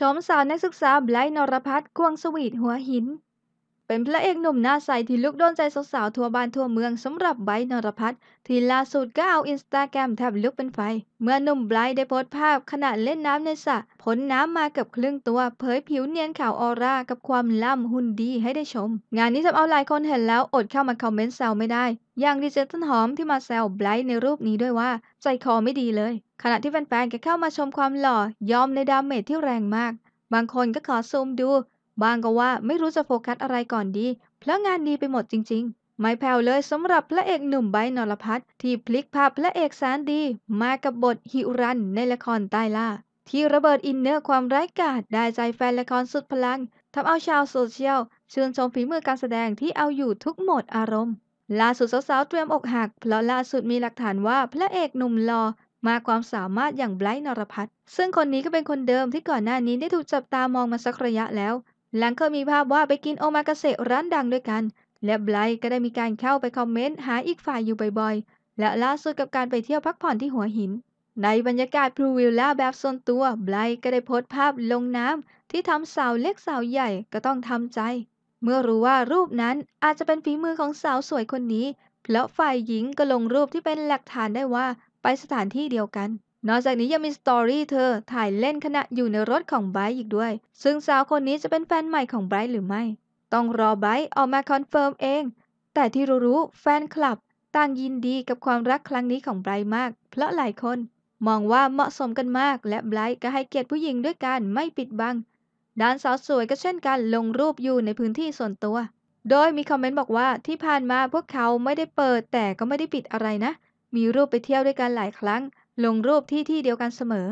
ชมสาวนักศึกษาไบรท์นรพัฒน์ควงสวีท หัวหิน เป็นพระเอกหนุ่มหน้าใส ที่ลุกโดนใจสาวๆทั่วบ้านทั่วเมืองสำหรับไบรท์นรพัฒน์ที่ล่าสุดก็เอาอินสตาแกรมแทบลุกเป็นไฟ เมื่อหนุ่มไบรท์ได้โพสต์ภาพ ขณะเล่นน้ำในสระผลน้ำมากับครึ่งตัว เผยผิวเนียนขาวออร่า กับความล่าหุ่นดีให้ได้ชม งานนี้ทำเอาหลายคนเห็นแล้วอดเข้ามาคอมเมนต์แซวไม่ได้ อย่างดีเจต้นหอมที่มาแซวไบรท์ในรูปนี้ด้วยว่า ใจคอไม่ดีเลยขณะที่แฟนๆก็เข้ามาชมความหล่อ ยอมในดาเมจที่แรงมาก บางคนก็ขอซูมดู บางก็ว่าไม่รู้จะโฟกัสอะไรก่อนดี เพราะงานดีไปหมดจริงๆ ไม่แผ่วเลยสำหรับพระเอกหนุ่มไบนรพัฒน์ที่พลิกภาพพระเอกแสนดี มากับบทฮิรันในละครใต้ล่า ที่ระเบิดอินเนอร์ความร้ายกาจได้ใจแฟนละครสุดพลังทำเอาชาวโซเชียลชื่นชมฝีมือการแสดงที่เอาอยู่ทุกโหมดอารมณ์ ล่าสุดสาวๆเตรียมอกหัก เพราะล่าสุดมีหลักฐานว่า พระเอกหนุ่มหล่อมาความสามารถอย่างไบรท์นรพัฒน์ซึ่งคนนี้ก็เป็นคนเดิมที่ก่อนหน้านี้ได้ถูกจับตามองมาสักระยะแล้ว หลังเคยมีภาพว่าไปกินโอมากาเซร้านดังด้วยกัน และไบรท์ก็ได้มีการเข้าไปคอมเมนต์หาอีกฝ่ายอยู่บ่อยๆ และล่าสุดกับการไปเที่ยวพักผ่อนที่หัวหิน ในบรรยากาศพรูวิลล่าแบบส่วนตัวไบรท์ก็ได้โพสต์ภาพลงน้ำที่ทำสาวเล็กสาวใหญ่ก็ต้องทำใจ เมื่อรู้ว่ารูปนั้นอาจจะเป็นฝีมือของสาวสวยคนนี้ เพราะฝ่ายหญิงก็ลงรูปที่เป็นหลักฐานได้ว่าไปสถานที่เดียวกัน นอกจากนี้ยังมีสตอรี่เธอถ่ายเล่นขณะอยู่ในรถของไบร์อีกด้วย ซึ่งสาวคนนี้จะเป็นแฟนใหม่ของไบร์หรือไม่ ต้องรอไบร์ออกมาคอนเฟิร์มเอง แต่ที่รู้้แฟนคลับ ต่างยินดีกับความรักครั้งนี้ของไบร์มาก เพราะหลายคน มองว่าเหมาะสมกันมากและไบร์ก็ให้เกียรติผู้หญิงด้วยการไม่ปิดบัง ด้านสาวสวยก็เช่นกันลงรูปอยู่ในพื้นที่ส่วนตัว โดยมีคอมเมนต์บอกว่าที่ผ่านมาพวกเขาไม่ได้เปิดแต่ก็ไม่ได้ปิดอะไรนะมีรูปไปเที่ยวด้วยกันหลายครั้ง ลงรูปที่ที่เดียวกันเสมอ